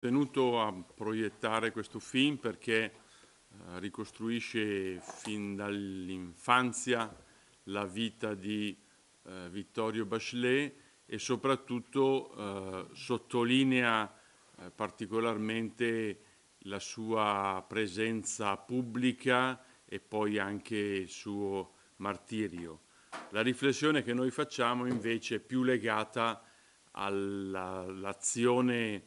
tenuto a proiettare questo film perché uh, ricostruisce fin dall'infanzia la vita di uh, Vittorio Bachelet e soprattutto uh, sottolinea particolarmente la sua presenza pubblica e poi anche il suo martirio. La riflessione che noi facciamo invece è più legata all'azione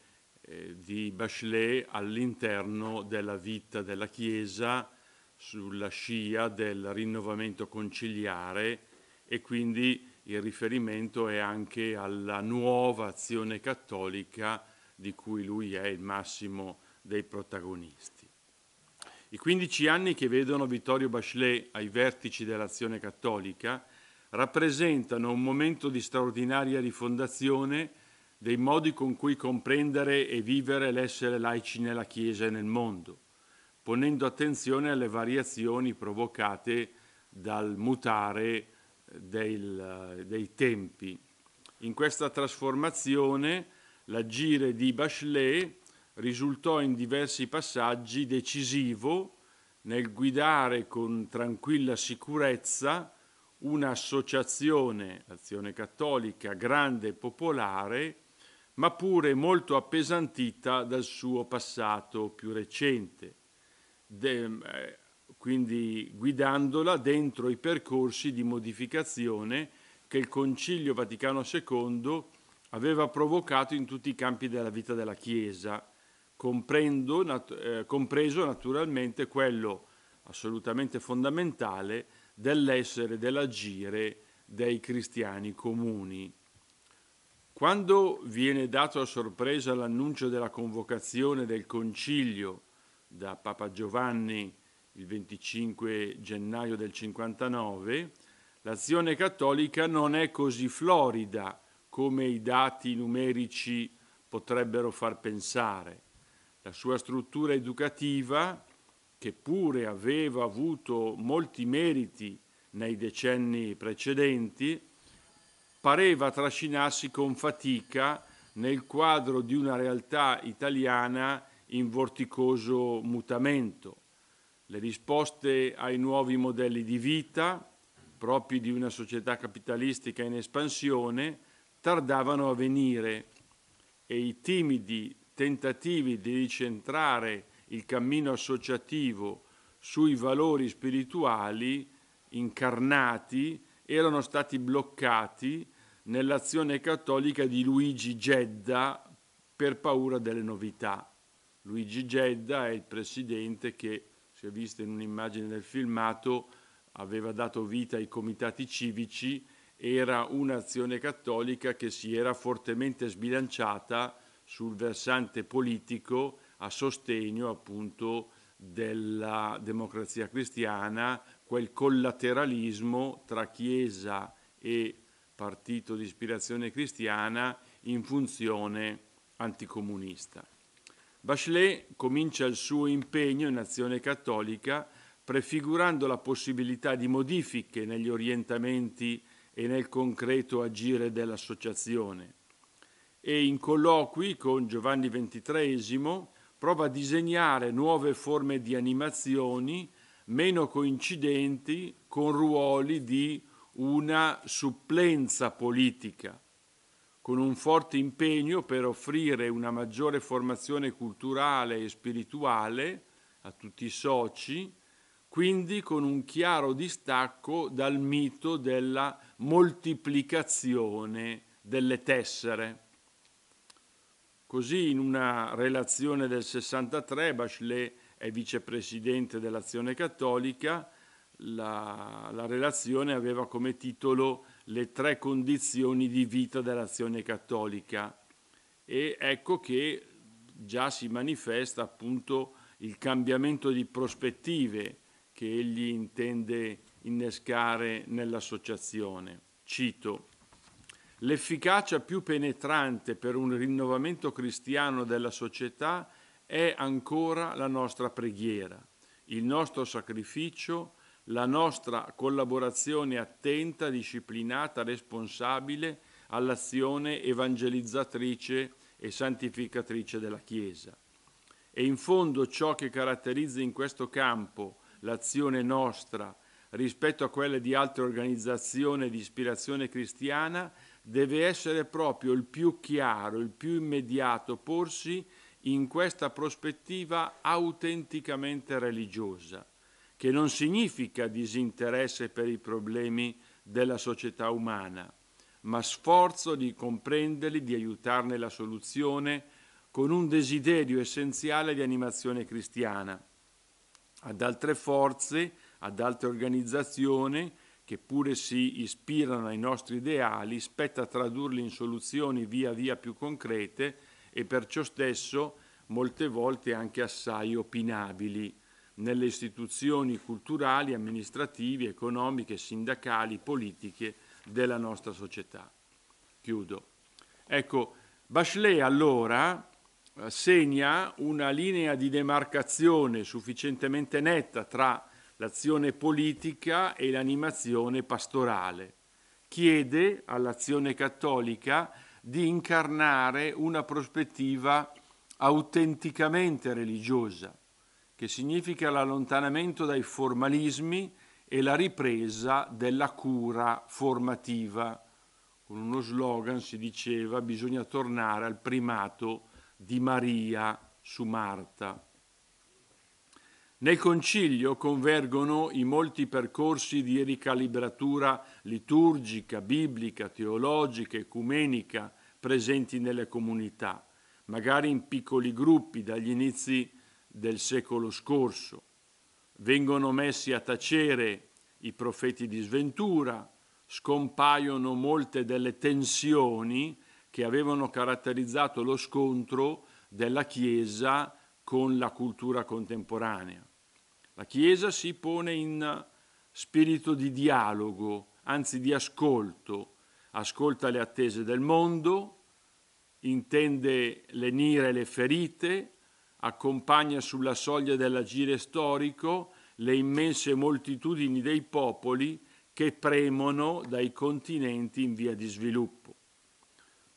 eh, di Bachelet all'interno della vita della Chiesa sulla scia del rinnovamento conciliare e quindi il riferimento è anche alla nuova azione cattolica di cui lui è il massimo dei protagonisti. I 15 anni che vedono Vittorio Bachelet ai vertici dell'azione cattolica rappresentano un momento di straordinaria rifondazione dei modi con cui comprendere e vivere l'essere laici nella Chiesa e nel mondo, ponendo attenzione alle variazioni provocate dal mutare del, dei tempi. In questa trasformazione l'agire di Bachelet risultò in diversi passaggi decisivo nel guidare con tranquilla sicurezza un'associazione, l'azione cattolica, grande e popolare, ma pure molto appesantita dal suo passato più recente, de, eh, quindi guidandola dentro i percorsi di modificazione che il Concilio Vaticano II aveva provocato in tutti i campi della vita della Chiesa, nat- eh, compreso naturalmente quello assolutamente fondamentale dell'essere, e dell'agire dei cristiani comuni. Quando viene dato a sorpresa l'annuncio della convocazione del concilio da Papa Giovanni il 25 gennaio del 59, l'azione cattolica non è così florida come i dati numerici potrebbero far pensare. La sua struttura educativa, che pure aveva avuto molti meriti nei decenni precedenti, pareva trascinarsi con fatica nel quadro di una realtà italiana in vorticoso mutamento. Le risposte ai nuovi modelli di vita, propri di una società capitalistica in espansione, tardavano a venire e i timidi tentativi di ricentrare il cammino associativo sui valori spirituali incarnati erano stati bloccati nell'azione cattolica di Luigi Gedda per paura delle novità. Luigi Gedda è il presidente che si è visto in un'immagine del filmato, aveva dato vita ai comitati civici, era un'azione cattolica che si era fortemente sbilanciata sul versante politico a sostegno appunto della democrazia cristiana, quel collateralismo tra Chiesa e partito di ispirazione cristiana in funzione anticomunista. Bachelet comincia il suo impegno in azione cattolica prefigurando la possibilità di modifiche negli orientamenti e nel concreto agire dell'associazione e in colloqui con Giovanni XXIII prova a disegnare nuove forme di animazioni meno coincidenti con ruoli di una supplenza politica, con un forte impegno per offrire una maggiore formazione culturale e spirituale a tutti i soci, quindi con un chiaro distacco dal mito della moltiplicazione delle tessere. Così in una relazione del 63 Bachelet è vicepresidente dell'Azione Cattolica la, la relazione aveva come titolo Le tre condizioni di vita dell'azione cattolica e ecco che già si manifesta appunto il cambiamento di prospettive che egli intende innescare nell'associazione. Cito, l'efficacia più penetrante per un rinnovamento cristiano della società è ancora la nostra preghiera, il nostro sacrificio, la nostra collaborazione attenta, disciplinata, responsabile all'azione evangelizzatrice e santificatrice della Chiesa. E in fondo ciò che caratterizza in questo campo l'azione nostra rispetto a quelle di altre organizzazioni di ispirazione cristiana deve essere proprio il più chiaro, il più immediato porsi in questa prospettiva autenticamente religiosa che non significa disinteresse per i problemi della società umana, ma sforzo di comprenderli, di aiutarne la soluzione, con un desiderio essenziale di animazione cristiana, ad altre forze, ad altre organizzazioni che pure si ispirano ai nostri ideali, spetta tradurli in soluzioni via via più concrete e perciò stesso molte volte anche assai opinabili nelle istituzioni culturali, amministrative, economiche, sindacali, politiche della nostra società. Chiudo. Ecco, Bachelet allora eh, segna una linea di demarcazione sufficientemente netta tra l'azione politica e l'animazione pastorale. Chiede all'azione cattolica di incarnare una prospettiva autenticamente religiosa, che significa l'allontanamento dai formalismi e la ripresa della cura formativa. Con uno slogan si diceva bisogna tornare al primato di Maria su Marta. Nel concilio convergono i molti percorsi di ricalibratura liturgica, biblica, teologica, ecumenica presenti nelle comunità, magari in piccoli gruppi dagli inizi del secolo scorso. Vengono messi a tacere i profeti di sventura, scompaiono molte delle tensioni che avevano caratterizzato lo scontro della Chiesa con la cultura contemporanea. La Chiesa si pone in spirito di dialogo, anzi di ascolto, ascolta le attese del mondo, intende lenire le ferite, accompagna sulla soglia dell'agire storico le immense moltitudini dei popoli che premono dai continenti in via di sviluppo.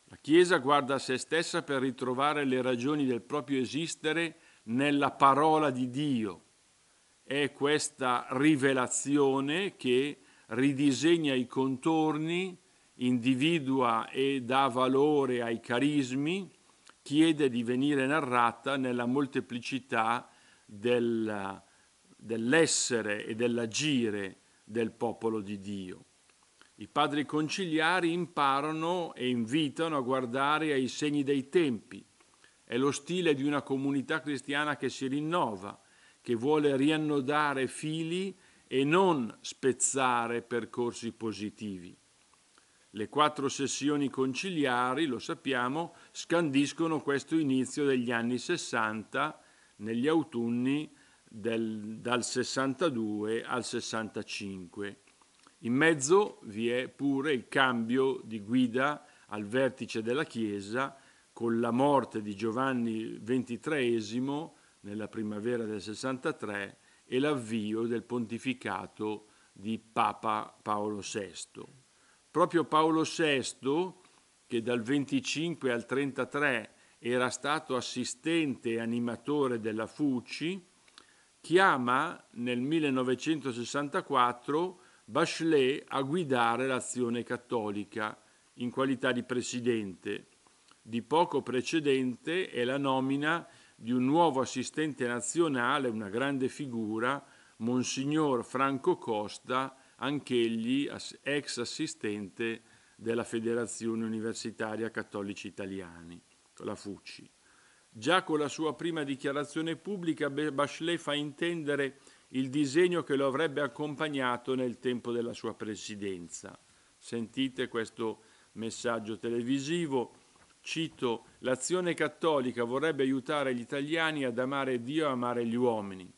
La Chiesa guarda a se stessa per ritrovare le ragioni del proprio esistere nella parola di Dio. È questa rivelazione che ridisegna i contorni, individua e dà valore ai carismi, chiede di venire narrata nella molteplicità della, dell'essere e dell'agire del popolo di Dio. I padri conciliari imparano e invitano a guardare ai segni dei tempi. È lo stile di una comunità cristiana che si rinnova, che vuole riannodare fili e non spezzare percorsi positivi. Le quattro sessioni conciliari, lo sappiamo, scandiscono questo inizio degli anni 60 negli autunni del, dal 62 al 65. In mezzo vi è pure il cambio di guida al vertice della Chiesa con la morte di Giovanni XXIII nella primavera del 63 e l'avvio del pontificato di Papa Paolo VI. Proprio Paolo VI, che dal 25 al 33 era stato assistente e animatore della Fucci, chiama nel 1964 Bachelet a guidare l'azione cattolica in qualità di presidente. Di poco precedente è la nomina di un nuovo assistente nazionale, una grande figura, Monsignor Franco Costa, anch'egli ex assistente della Federazione Universitaria Cattolici Italiani, la FUCI. Già con la sua prima dichiarazione pubblica Bachelet fa intendere il disegno che lo avrebbe accompagnato nel tempo della sua presidenza. Sentite questo messaggio televisivo, cito, l'azione cattolica vorrebbe aiutare gli italiani ad amare Dio e amare gli uomini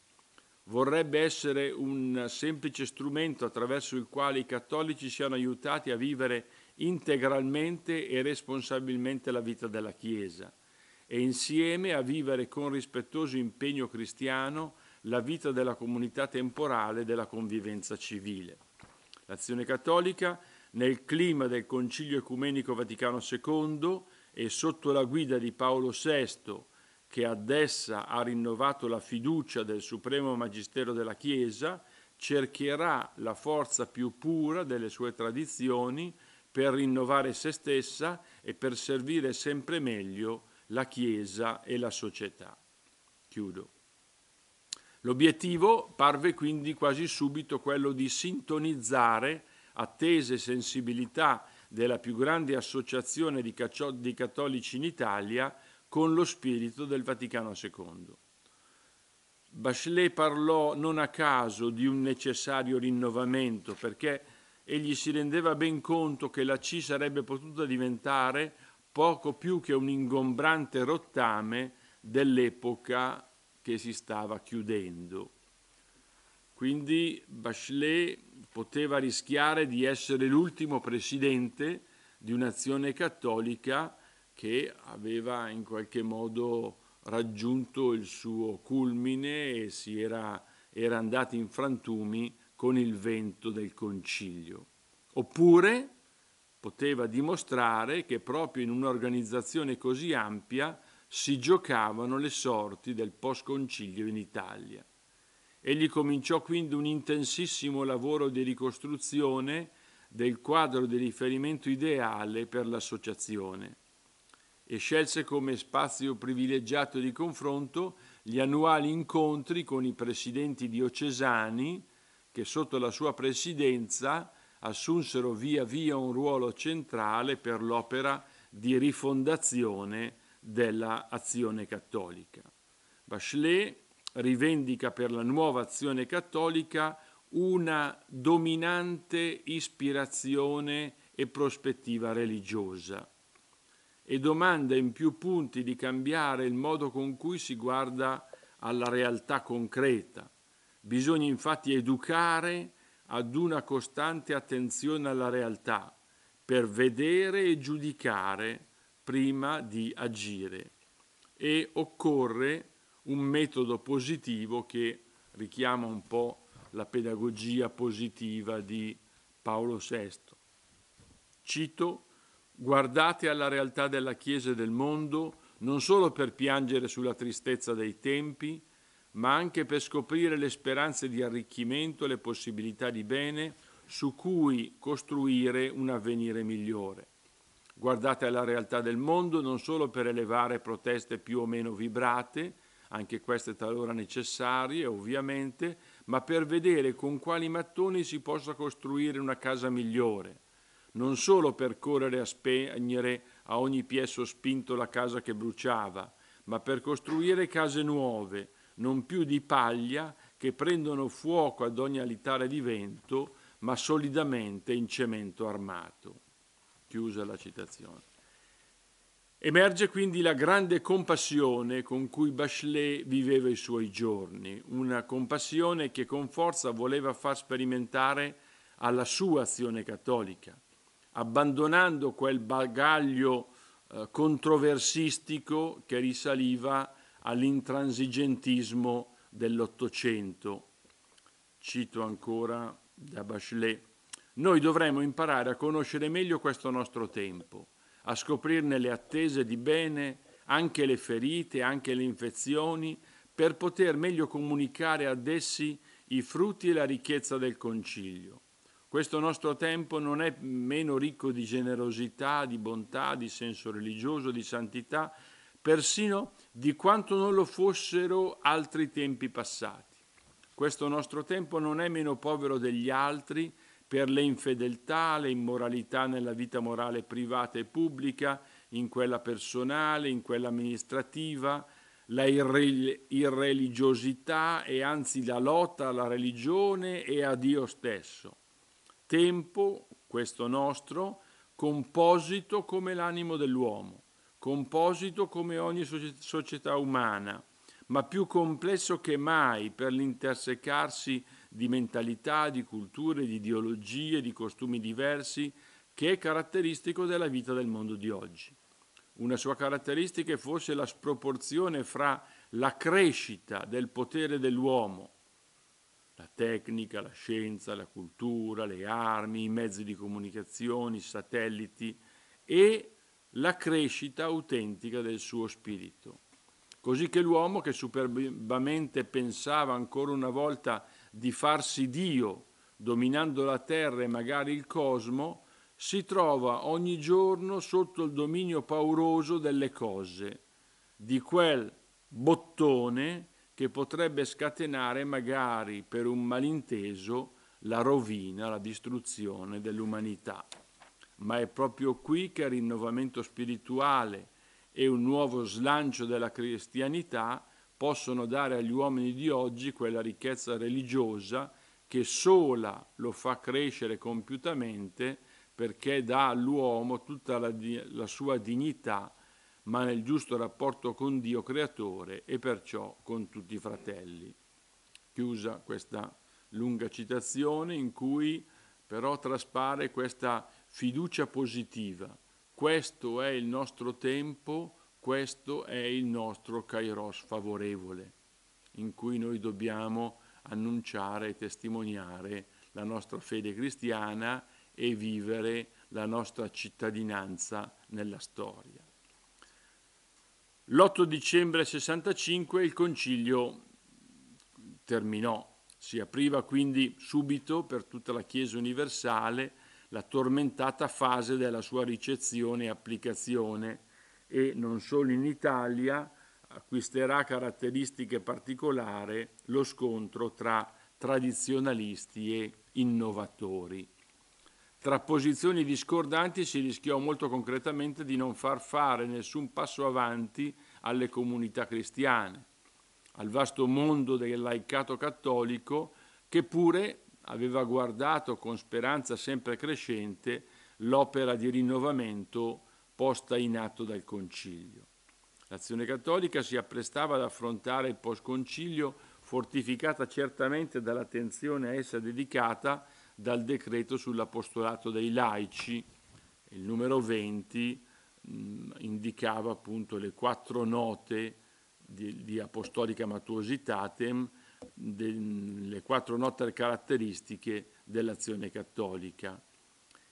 vorrebbe essere un semplice strumento attraverso il quale i cattolici siano aiutati a vivere integralmente e responsabilmente la vita della Chiesa e insieme a vivere con rispettoso impegno cristiano la vita della comunità temporale e della convivenza civile. L'azione cattolica, nel clima del Concilio Ecumenico Vaticano II e sotto la guida di Paolo VI, che ad essa ha rinnovato la fiducia del Supremo Magistero della Chiesa, cercherà la forza più pura delle sue tradizioni per rinnovare se stessa e per servire sempre meglio la Chiesa e la società. Chiudo. L'obiettivo parve quindi quasi subito quello di sintonizzare attese e sensibilità della più grande associazione di, cattolici in Italia con lo spirito del Vaticano II. Bachelet parlò non a caso di un necessario rinnovamento perché egli si rendeva ben conto che la C sarebbe potuta diventare poco più che un ingombrante rottame dell'epoca che si stava chiudendo. Quindi Bachelet poteva rischiare di essere l'ultimo presidente di un'azione cattolica che aveva in qualche modo raggiunto il suo culmine e si era, era andato in frantumi con il vento del concilio. Oppure poteva dimostrare che proprio in un'organizzazione così ampia si giocavano le sorti del post-concilio in Italia. Egli cominciò quindi un intensissimo lavoro di ricostruzione del quadro di riferimento ideale per l'associazione e scelse come spazio privilegiato di confronto gli annuali incontri con i presidenti diocesani che sotto la sua presidenza assunsero via via un ruolo centrale per l'opera di rifondazione dell'azione cattolica. Bachelet rivendica per la nuova azione cattolica una dominante ispirazione e prospettiva religiosa e domanda in più punti di cambiare il modo con cui si guarda alla realtà concreta. Bisogna infatti educare ad una costante attenzione alla realtà per vedere e giudicare prima di agire e occorre un metodo positivo che richiama un po' la pedagogia positiva di Paolo VI. Cito Guardate alla realtà della Chiesa e del mondo non solo per piangere sulla tristezza dei tempi, ma anche per scoprire le speranze di arricchimento e le possibilità di bene su cui costruire un avvenire migliore. Guardate alla realtà del mondo non solo per elevare proteste più o meno vibrate, anche queste talora necessarie ovviamente, ma per vedere con quali mattoni si possa costruire una casa migliore, non solo per correre a spegnere a ogni piè sospinto la casa che bruciava, ma per costruire case nuove, non più di paglia, che prendono fuoco ad ogni alitare di vento, ma solidamente in cemento armato. Chiusa la citazione. Emerge quindi la grande compassione con cui Bachelet viveva i suoi giorni, una compassione che con forza voleva far sperimentare alla sua azione cattolica abbandonando quel bagaglio eh, controversistico che risaliva all'intransigentismo dell'Ottocento. Cito ancora da Bachelet, noi dovremmo imparare a conoscere meglio questo nostro tempo, a scoprirne le attese di bene, anche le ferite, anche le infezioni, per poter meglio comunicare ad essi i frutti e la ricchezza del concilio. Questo nostro tempo non è meno ricco di generosità, di bontà, di senso religioso, di santità, persino di quanto non lo fossero altri tempi passati. Questo nostro tempo non è meno povero degli altri per le infedeltà, le immoralità nella vita morale privata e pubblica, in quella personale, in quella amministrativa, la irre- irreligiosità e anzi la lotta alla religione e a Dio stesso tempo, questo nostro, composito come l'animo dell'uomo, composito come ogni società umana, ma più complesso che mai per l'intersecarsi di mentalità, di culture, di ideologie, di costumi diversi, che è caratteristico della vita del mondo di oggi. Una sua caratteristica è forse la sproporzione fra la crescita del potere dell'uomo, tecnica, la scienza, la cultura, le armi, i mezzi di comunicazione, i satelliti e la crescita autentica del suo spirito. Così che l'uomo che superbamente pensava ancora una volta di farsi Dio, dominando la terra e magari il cosmo, si trova ogni giorno sotto il dominio pauroso delle cose, di quel bottone che potrebbe scatenare magari per un malinteso la rovina, la distruzione dell'umanità. Ma è proprio qui che il rinnovamento spirituale e un nuovo slancio della cristianità possono dare agli uomini di oggi quella ricchezza religiosa che sola lo fa crescere compiutamente perché dà all'uomo tutta la, la sua dignità ma nel giusto rapporto con Dio creatore e perciò con tutti i fratelli. Chiusa questa lunga citazione in cui però traspare questa fiducia positiva. Questo è il nostro tempo, questo è il nostro kairos favorevole, in cui noi dobbiamo annunciare e testimoniare la nostra fede cristiana e vivere la nostra cittadinanza nella storia. L'8 dicembre 65 il concilio terminò, si apriva quindi subito per tutta la Chiesa universale la tormentata fase della sua ricezione e applicazione e non solo in Italia acquisterà caratteristiche particolari lo scontro tra tradizionalisti e innovatori. Tra posizioni discordanti si rischiò molto concretamente di non far fare nessun passo avanti alle comunità cristiane, al vasto mondo del laicato cattolico che pure aveva guardato con speranza sempre crescente l'opera di rinnovamento posta in atto dal Concilio. L'azione cattolica si apprestava ad affrontare il post-concilio, fortificata certamente dall'attenzione a essa dedicata, dal decreto sull'apostolato dei laici, il numero 20 mh, mm, indicava appunto le quattro note di, di apostolica matuositatem, de, le quattro note caratteristiche dell'azione cattolica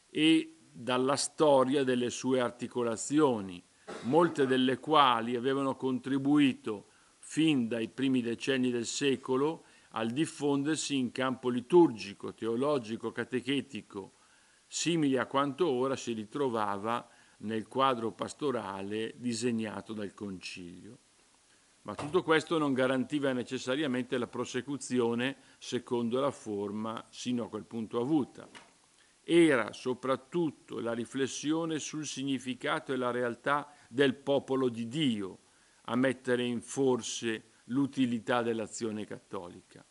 e dalla storia delle sue articolazioni, molte delle quali avevano contribuito fin dai primi decenni del secolo al diffondersi in campo liturgico, teologico, catechetico, simile a quanto ora si ritrovava nel quadro pastorale disegnato dal Concilio. Ma tutto questo non garantiva necessariamente la prosecuzione secondo la forma sino a quel punto avuta. Era soprattutto la riflessione sul significato e la realtà del popolo di Dio a mettere in forse l'utilità dell'azione cattolica.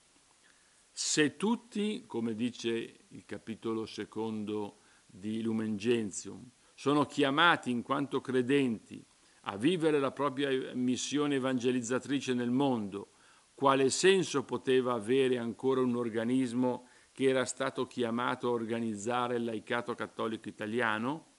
Se tutti, come dice il capitolo secondo di Lumen Gentium, sono chiamati in quanto credenti a vivere la propria missione evangelizzatrice nel mondo, quale senso poteva avere ancora un organismo che era stato chiamato a organizzare il laicato cattolico italiano?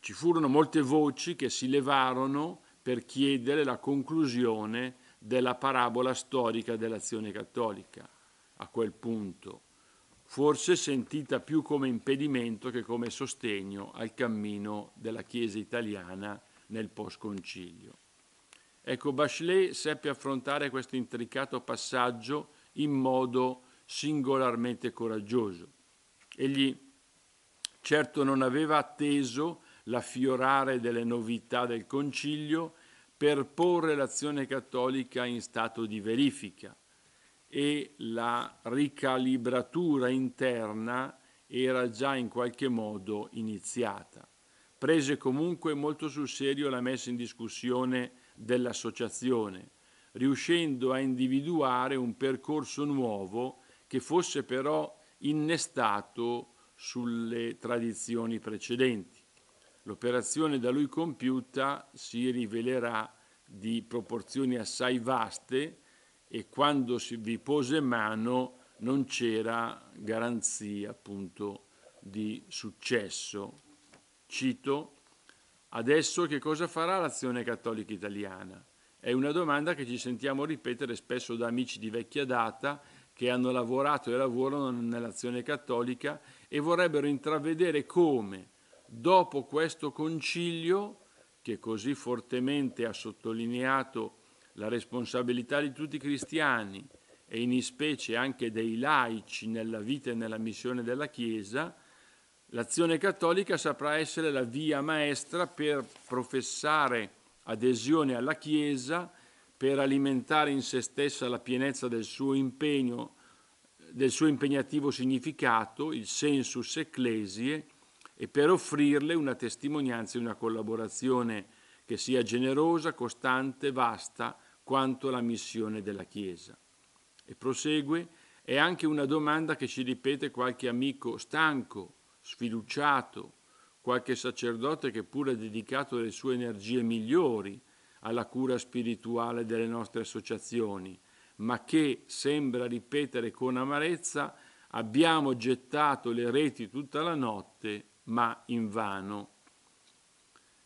Ci furono molte voci che si levarono per chiedere la conclusione della parabola storica dell'azione cattolica a quel punto, forse sentita più come impedimento che come sostegno al cammino della Chiesa italiana nel post-concilio. Ecco, Bachelet seppe affrontare questo intricato passaggio in modo singolarmente coraggioso. Egli certo non aveva atteso l'affiorare delle novità del Concilio per porre l'azione cattolica in stato di verifica e la ricalibratura interna era già in qualche modo iniziata. Prese comunque molto sul serio la messa in discussione dell'associazione, riuscendo a individuare un percorso nuovo che fosse però innestato sulle tradizioni precedenti. L'operazione da lui compiuta si rivelerà di proporzioni assai vaste e quando vi pose mano non c'era garanzia appunto di successo. Cito, adesso che cosa farà l'azione cattolica italiana? È una domanda che ci sentiamo ripetere spesso da amici di vecchia data che hanno lavorato e lavorano nell'azione cattolica e vorrebbero intravedere come dopo questo concilio, che così fortemente ha sottolineato la responsabilità di tutti i cristiani e in specie anche dei laici nella vita e nella missione della Chiesa, l'azione cattolica saprà essere la via maestra per professare adesione alla Chiesa, per alimentare in se stessa la pienezza del suo impegno, del suo impegnativo significato, il sensus ecclesiae, e per offrirle una testimonianza e una collaborazione che sia generosa, costante, vasta quanto la missione della Chiesa. E prosegue, è anche una domanda che ci ripete qualche amico stanco, sfiduciato, qualche sacerdote che pure ha dedicato le sue energie migliori alla cura spirituale delle nostre associazioni, ma che sembra ripetere con amarezza abbiamo gettato le reti tutta la notte ma invano.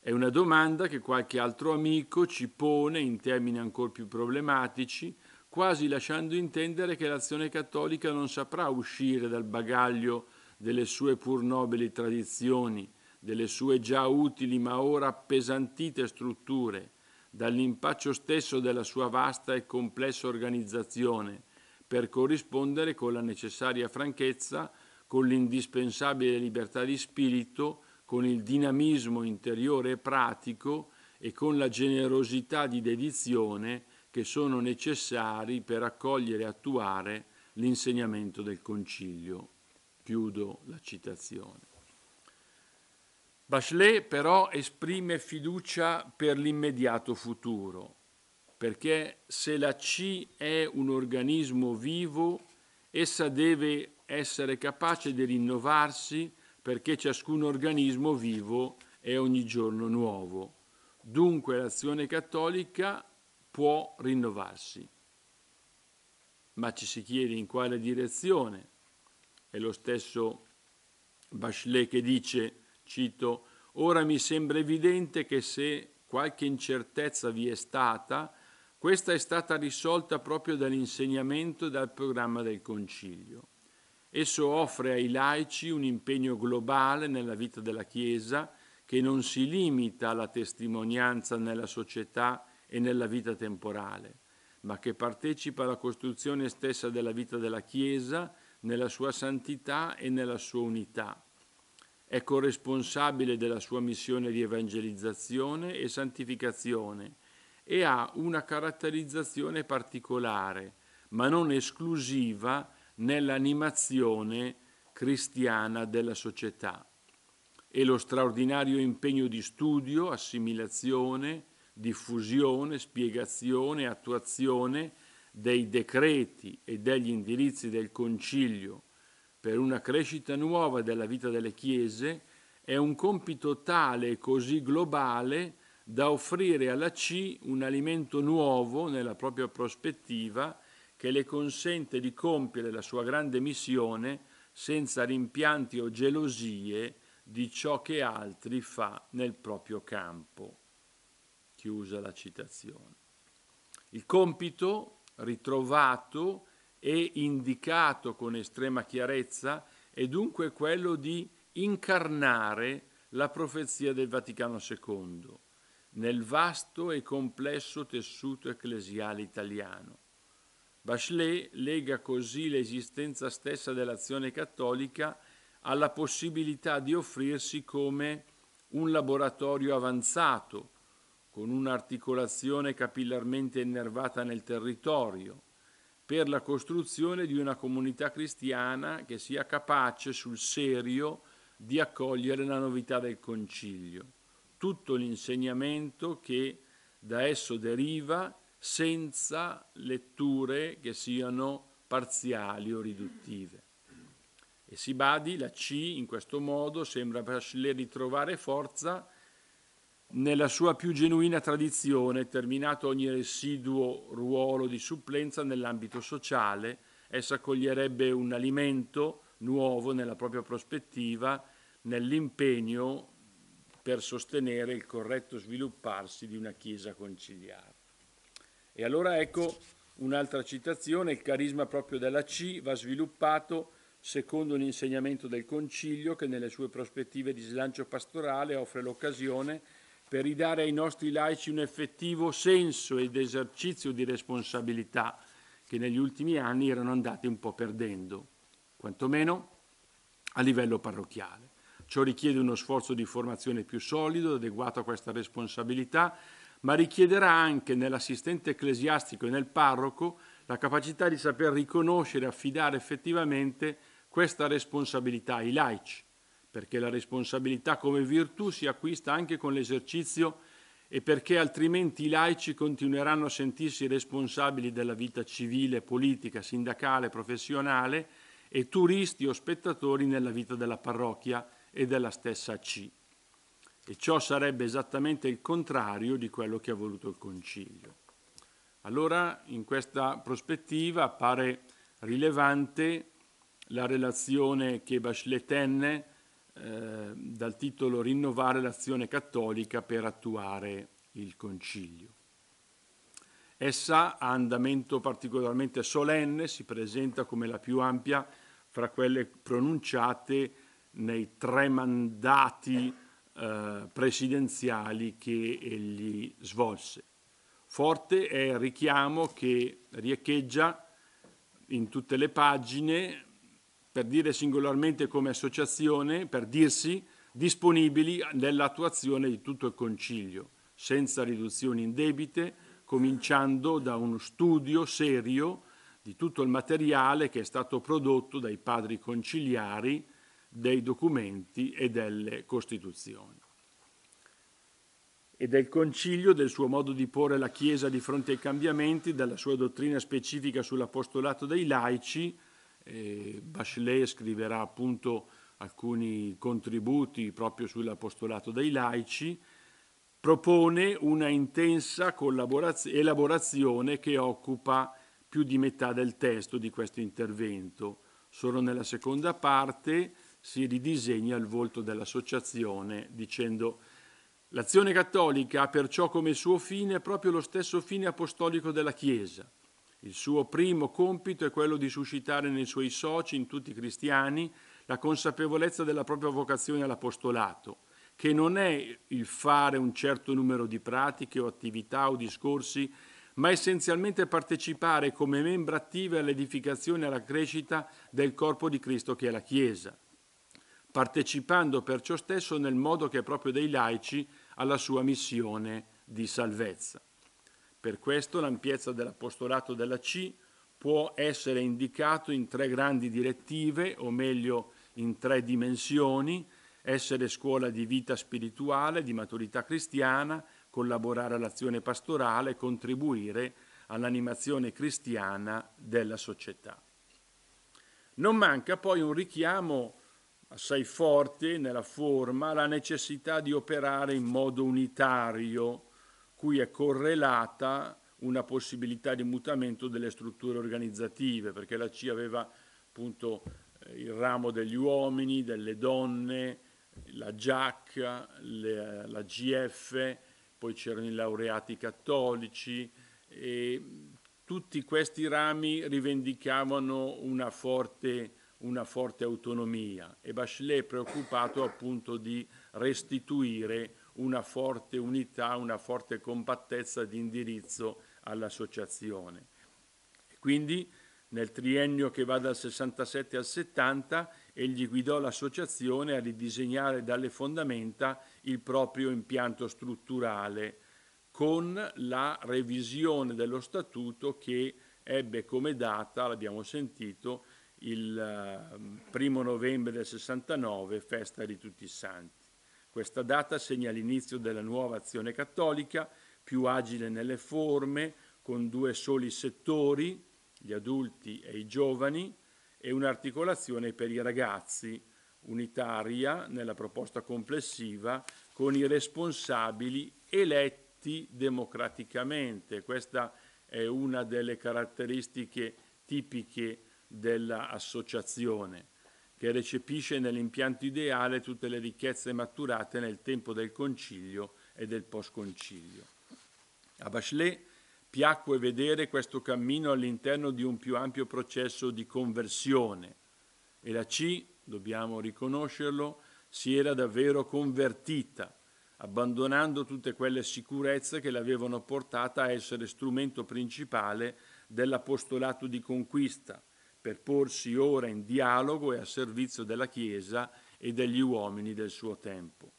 È una domanda che qualche altro amico ci pone in termini ancora più problematici, quasi lasciando intendere che l'azione cattolica non saprà uscire dal bagaglio delle sue pur nobili tradizioni, delle sue già utili ma ora appesantite strutture, dall'impaccio stesso della sua vasta e complessa organizzazione, per corrispondere con la necessaria franchezza con l'indispensabile libertà di spirito, con il dinamismo interiore e pratico e con la generosità di dedizione che sono necessari per accogliere e attuare l'insegnamento del Concilio. Chiudo la citazione. Bachelet però esprime fiducia per l'immediato futuro, perché se la C è un organismo vivo, essa deve essere capace di rinnovarsi perché ciascun organismo vivo è ogni giorno nuovo. Dunque l'azione cattolica può rinnovarsi. Ma ci si chiede in quale direzione. È lo stesso Bachelet che dice, cito, ora mi sembra evidente che se qualche incertezza vi è stata, questa è stata risolta proprio dall'insegnamento e dal programma del Concilio. Esso offre ai laici un impegno globale nella vita della Chiesa che non si limita alla testimonianza nella società e nella vita temporale, ma che partecipa alla costruzione stessa della vita della Chiesa nella sua santità e nella sua unità. È corresponsabile della sua missione di evangelizzazione e santificazione e ha una caratterizzazione particolare, ma non esclusiva, nell'animazione cristiana della società e lo straordinario impegno di studio, assimilazione, diffusione, spiegazione e attuazione dei decreti e degli indirizzi del Concilio per una crescita nuova della vita delle Chiese è un compito tale e così globale da offrire alla C un alimento nuovo nella propria prospettiva che le consente di compiere la sua grande missione senza rimpianti o gelosie di ciò che altri fa nel proprio campo. Chiusa la citazione. Il compito ritrovato e indicato con estrema chiarezza è dunque quello di incarnare la profezia del Vaticano II nel vasto e complesso tessuto ecclesiale italiano Bachelet lega così l'esistenza stessa dell'azione cattolica alla possibilità di offrirsi come un laboratorio avanzato, con un'articolazione capillarmente innervata nel territorio, per la costruzione di una comunità cristiana che sia capace sul serio di accogliere la novità del concilio, tutto l'insegnamento che da esso deriva senza letture che siano parziali o riduttive. E si badi, la C in questo modo sembra Bachelet ritrovare forza nella sua più genuina tradizione, terminato ogni residuo ruolo di supplenza nell'ambito sociale, essa coglierebbe un alimento nuovo nella propria prospettiva, nell'impegno per sostenere il corretto svilupparsi di una Chiesa conciliare. E allora ecco un'altra citazione, il carisma proprio della C va sviluppato secondo l'insegnamento del Concilio che nelle sue prospettive di slancio pastorale offre l'occasione per ridare ai nostri laici un effettivo senso ed esercizio di responsabilità che negli ultimi anni erano andati un po' perdendo, quantomeno a livello parrocchiale. Ciò richiede uno sforzo di formazione più solido, adeguato a questa responsabilità ma richiederà anche nell'assistente ecclesiastico e nel parroco la capacità di saper riconoscere e affidare effettivamente questa responsabilità ai laici, perché la responsabilità come virtù si acquista anche con l'esercizio e perché altrimenti i laici continueranno a sentirsi responsabili della vita civile, politica, sindacale, professionale e turisti o spettatori nella vita della parrocchia e della stessa C e ciò sarebbe esattamente il contrario di quello che ha voluto il Concilio. Allora, in questa prospettiva appare rilevante la relazione che Bachelet tenne eh, dal titolo Rinnovare l'azione cattolica per attuare il Concilio. Essa ha andamento particolarmente solenne, si presenta come la più ampia fra quelle pronunciate nei tre mandati eh, presidenziali che egli svolse. Forte è il richiamo che riecheggia in tutte le pagine per dire singolarmente come associazione, per dirsi disponibili nell'attuazione di tutto il Concilio, senza riduzioni in debite, cominciando da uno studio serio di tutto il materiale che è stato prodotto dai padri conciliari dei documenti e delle Costituzioni e del Concilio, del suo modo di porre la Chiesa di fronte ai cambiamenti, dalla sua dottrina specifica sull'apostolato dei laici. Eh, Bachelet scriverà appunto alcuni contributi proprio sull'apostolato dei laici, propone una intensa elaborazione che occupa più di metà del testo di questo intervento. Solo nella seconda parte si ridisegna il volto dell'associazione dicendo l'azione cattolica ha perciò come suo fine proprio lo stesso fine apostolico della Chiesa. Il suo primo compito è quello di suscitare nei suoi soci, in tutti i cristiani, la consapevolezza della propria vocazione all'apostolato, che non è il fare un certo numero di pratiche o attività o discorsi, ma essenzialmente partecipare come membra attiva all'edificazione e alla crescita del corpo di Cristo che è la Chiesa partecipando per ciò stesso nel modo che è proprio dei laici alla sua missione di salvezza. Per questo l'ampiezza dell'apostolato della C può essere indicato in tre grandi direttive, o meglio in tre dimensioni, essere scuola di vita spirituale, di maturità cristiana, collaborare all'azione pastorale, contribuire all'animazione cristiana della società. Non manca poi un richiamo assai forte nella forma la necessità di operare in modo unitario, cui è correlata una possibilità di mutamento delle strutture organizzative, perché la CIA aveva appunto eh, il ramo degli uomini, delle donne, la GIAC, le, la GF, poi c'erano i laureati cattolici e tutti questi rami rivendicavano una forte una forte autonomia e Bachelet è preoccupato appunto di restituire una forte unità, una forte compattezza di indirizzo all'associazione. Quindi nel triennio che va dal 67 al 70 egli guidò l'associazione a ridisegnare dalle fondamenta il proprio impianto strutturale con la revisione dello statuto che ebbe come data, l'abbiamo sentito, il ehm, primo novembre del 69, festa di tutti i santi. Questa data segna l'inizio della nuova azione cattolica, più agile nelle forme, con due soli settori, gli adulti e i giovani, e un'articolazione per i ragazzi, unitaria nella proposta complessiva, con i responsabili eletti democraticamente. Questa è una delle caratteristiche tipiche dell'associazione, che recepisce nell'impianto ideale tutte le ricchezze maturate nel tempo del concilio e del post-concilio. A Bachelet piacque vedere questo cammino all'interno di un più ampio processo di conversione e la C, dobbiamo riconoscerlo, si era davvero convertita, abbandonando tutte quelle sicurezze che l'avevano portata a essere strumento principale dell'apostolato di conquista, per porsi ora in dialogo e a servizio della Chiesa e degli uomini del suo tempo.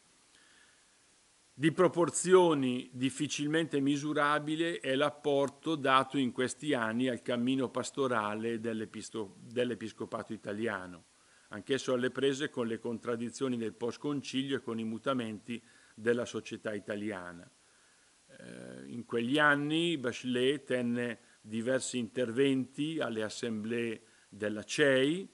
Di proporzioni difficilmente misurabile è l'apporto dato in questi anni al cammino pastorale dell'Episcopato italiano, anch'esso alle prese con le contraddizioni del post-concilio e con i mutamenti della società italiana. Eh, in quegli anni Bachelet tenne diversi interventi alle assemblee della CEI,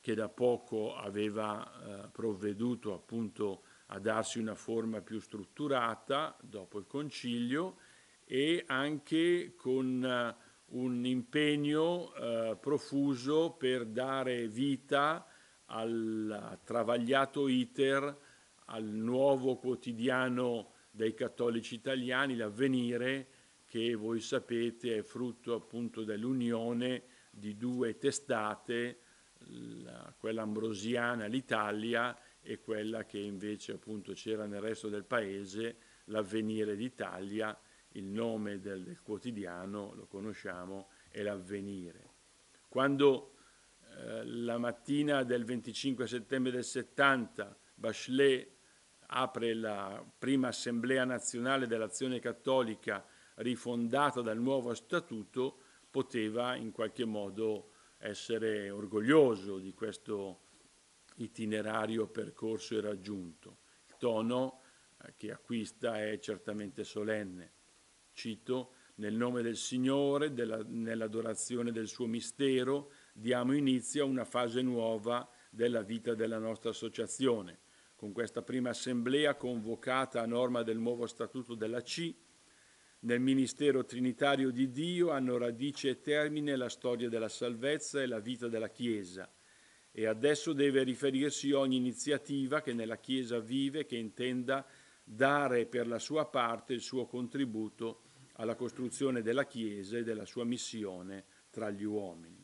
che da poco aveva eh, provveduto appunto a darsi una forma più strutturata dopo il concilio e anche con eh, un impegno eh, profuso per dare vita al travagliato iter, al nuovo quotidiano dei cattolici italiani, l'avvenire che voi sapete è frutto appunto dell'unione di due testate, la, quella ambrosiana l'Italia e quella che invece appunto c'era nel resto del paese, l'avvenire d'Italia, il nome del, del quotidiano, lo conosciamo, è l'avvenire. Quando eh, la mattina del 25 settembre del 70 Bachelet apre la prima assemblea nazionale dell'azione cattolica rifondata dal nuovo statuto, poteva in qualche modo essere orgoglioso di questo itinerario percorso e raggiunto. Il tono eh, che acquista è certamente solenne. Cito, nel nome del Signore, nell'adorazione del suo mistero, diamo inizio a una fase nuova della vita della nostra associazione. Con questa prima assemblea convocata a norma del nuovo statuto della CI, nel ministero trinitario di Dio hanno radice e termine la storia della salvezza e la vita della Chiesa e adesso deve riferirsi ogni iniziativa che nella Chiesa vive che intenda dare per la sua parte il suo contributo alla costruzione della Chiesa e della sua missione tra gli uomini.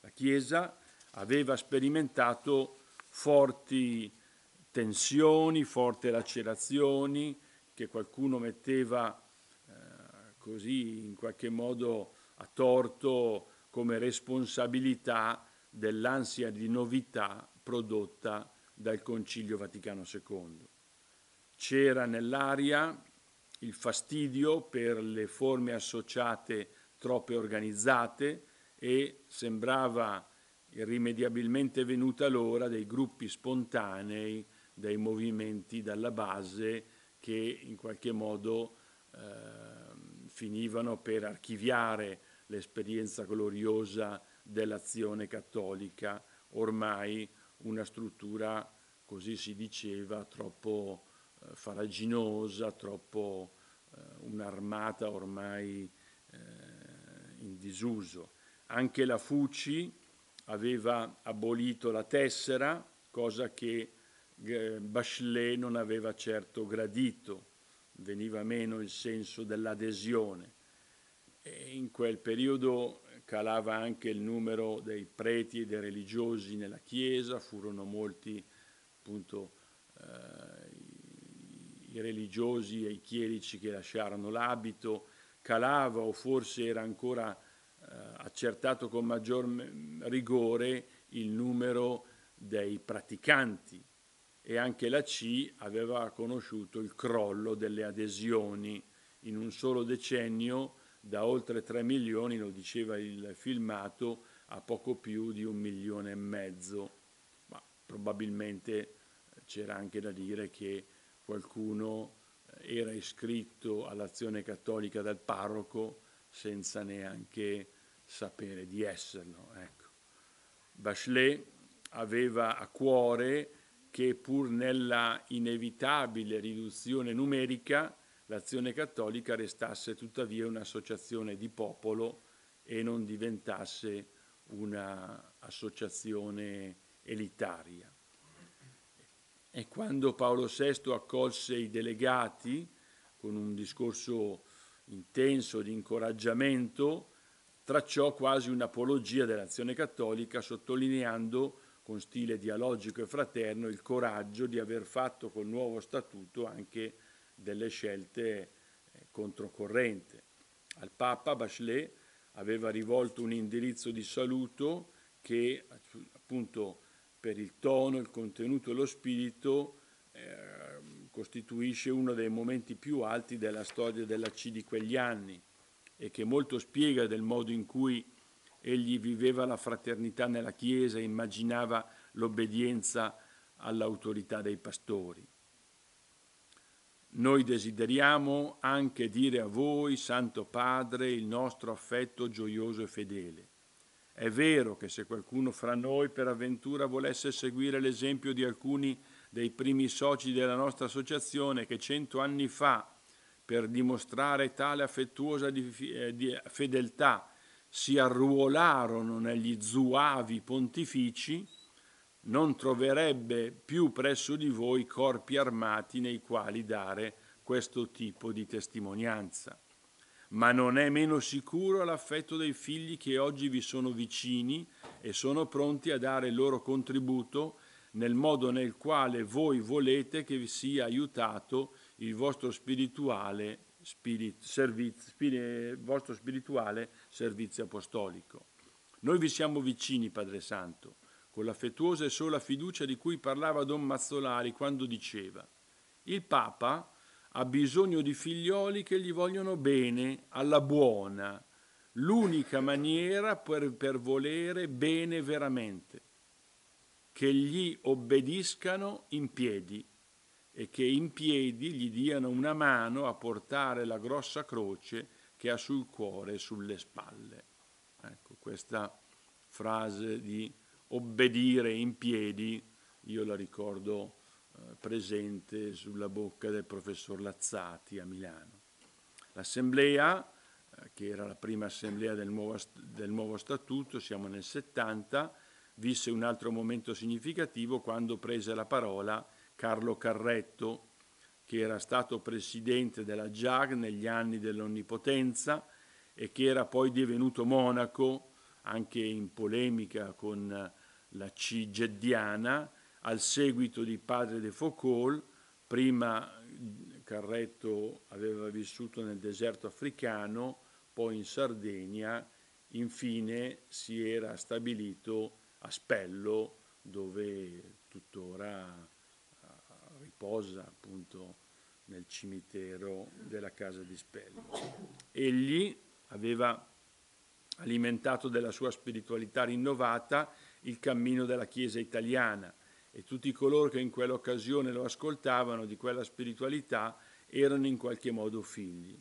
La Chiesa aveva sperimentato forti tensioni, forti lacerazioni che qualcuno metteva così in qualche modo a torto come responsabilità dell'ansia di novità prodotta dal Concilio Vaticano II. C'era nell'aria il fastidio per le forme associate troppe organizzate e sembrava irrimediabilmente venuta l'ora dei gruppi spontanei, dei movimenti dalla base che in qualche modo eh, finivano per archiviare l'esperienza gloriosa dell'azione cattolica, ormai una struttura, così si diceva, troppo eh, faraginosa, troppo eh, un'armata ormai eh, in disuso. Anche la Fuci aveva abolito la tessera, cosa che eh, Bachelet non aveva certo gradito veniva meno il senso dell'adesione. E in quel periodo calava anche il numero dei preti e dei religiosi nella Chiesa, furono molti appunto eh, i religiosi e i chierici che lasciarono l'abito, calava o forse era ancora eh, accertato con maggior rigore il numero dei praticanti e anche la C aveva conosciuto il crollo delle adesioni in un solo decennio da oltre 3 milioni, lo diceva il filmato, a poco più di un milione e mezzo. Ma probabilmente c'era anche da dire che qualcuno eh, era iscritto all'azione cattolica dal parroco senza neanche sapere di esserlo. Ecco. Bachelet aveva a cuore che pur nella inevitabile riduzione numerica l'azione cattolica restasse tuttavia un'associazione di popolo e non diventasse un'associazione elitaria. E quando Paolo VI accolse i delegati con un discorso intenso di incoraggiamento, tracciò quasi un'apologia dell'azione cattolica sottolineando con stile dialogico e fraterno il coraggio di aver fatto col nuovo statuto anche delle scelte eh, controcorrente. Al Papa Bachelet aveva rivolto un indirizzo di saluto che appunto per il tono, il contenuto e lo spirito eh, costituisce uno dei momenti più alti della storia della C di quegli anni e che molto spiega del modo in cui egli viveva la fraternità nella Chiesa e immaginava l'obbedienza all'autorità dei pastori. Noi desideriamo anche dire a voi, Santo Padre, il nostro affetto gioioso e fedele. È vero che se qualcuno fra noi per avventura volesse seguire l'esempio di alcuni dei primi soci della nostra associazione che cento anni fa, per dimostrare tale affettuosa eh, fedeltà si arruolarono negli zuavi pontifici, non troverebbe più presso di voi corpi armati nei quali dare questo tipo di testimonianza. Ma non è meno sicuro l'affetto dei figli che oggi vi sono vicini e sono pronti a dare il loro contributo nel modo nel quale voi volete che vi sia aiutato il vostro spirituale, spirit, serviz, spiri, vostro spirituale servizio apostolico. Noi vi siamo vicini, Padre Santo, con l'affettuosa e sola fiducia di cui parlava Don Mazzolari quando diceva il Papa ha bisogno di figlioli che gli vogliono bene, alla buona, l'unica maniera per, per volere bene veramente, che gli obbediscano in piedi e che in piedi gli diano una mano a portare la grossa croce che ha sul cuore e sulle spalle. Ecco, questa frase di obbedire in piedi, io la ricordo eh, presente sulla bocca del professor Lazzati a Milano. L'assemblea, eh, che era la prima assemblea del nuovo, del nuovo statuto, siamo nel 70, visse un altro momento significativo quando prese la parola Carlo Carretto, che era stato presidente della JAG negli anni dell'onnipotenza e che era poi divenuto monaco, anche in polemica con eh, la Cigeddiana, al seguito di padre de Foucault, prima Carretto aveva vissuto nel deserto africano, poi in Sardegna, infine si era stabilito a Spello, dove tuttora sposa appunto nel cimitero della casa di Spelli. Egli aveva alimentato della sua spiritualità rinnovata il cammino della Chiesa italiana e tutti coloro che in quell'occasione lo ascoltavano di quella spiritualità erano in qualche modo figli.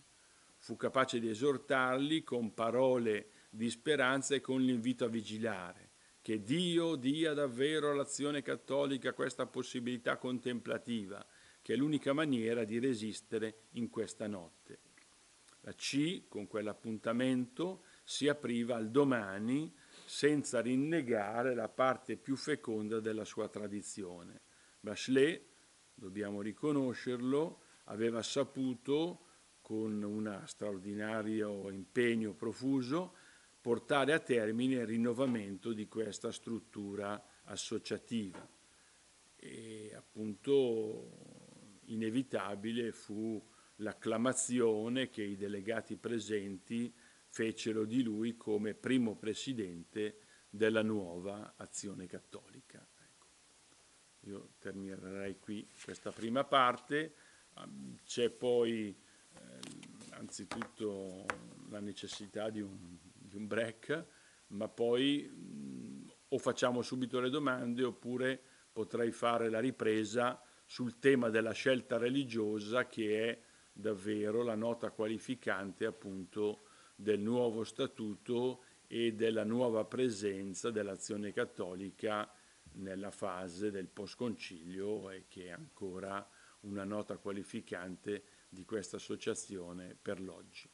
Fu capace di esortarli con parole di speranza e con l'invito a vigilare che Dio dia davvero all'azione cattolica questa possibilità contemplativa, che è l'unica maniera di resistere in questa notte. La C, con quell'appuntamento, si apriva al domani senza rinnegare la parte più feconda della sua tradizione. Bachelet, dobbiamo riconoscerlo, aveva saputo, con un straordinario impegno profuso, portare a termine il rinnovamento di questa struttura associativa. E appunto inevitabile fu l'acclamazione che i delegati presenti fecero di lui come primo presidente della nuova azione cattolica. Ecco. Io terminerei qui questa prima parte, ehm, c'è poi eh, anzitutto la necessità di un di un break, ma poi mh, mm, o facciamo subito le domande oppure potrei fare la ripresa sul tema della scelta religiosa che è davvero la nota qualificante appunto del nuovo statuto e della nuova presenza dell'azione cattolica nella fase del postconcilio e che è ancora una nota qualificante di questa associazione per l'oggi.